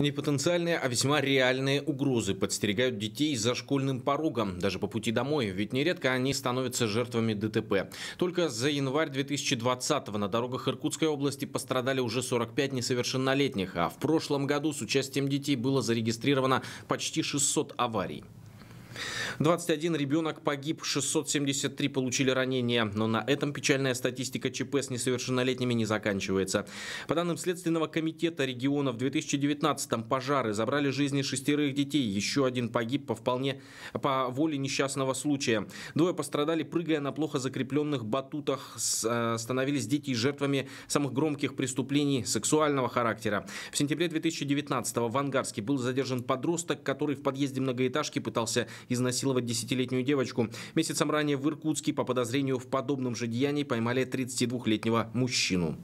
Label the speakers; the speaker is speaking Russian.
Speaker 1: Не потенциальные, а весьма реальные угрозы подстерегают детей за школьным порогом, даже по пути домой, ведь нередко они становятся жертвами ДТП. Только за январь 2020 на дорогах Иркутской области пострадали уже 45 несовершеннолетних, а в прошлом году с участием детей было зарегистрировано почти 600 аварий. 21 ребенок погиб, 673 получили ранения. Но на этом печальная статистика ЧП с несовершеннолетними не заканчивается. По данным Следственного комитета региона, в 2019-м пожары забрали жизни шестерых детей. Еще один погиб по вполне по воле несчастного случая. Двое пострадали, прыгая на плохо закрепленных батутах. Э, становились дети жертвами самых громких преступлений сексуального характера. В сентябре 2019 го в Ангарске был задержан подросток, который в подъезде многоэтажки пытался изнасиловать изнасиловать десятилетнюю девочку. Месяцем ранее в Иркутске по подозрению в подобном же деянии поймали 32-летнего
Speaker 2: мужчину.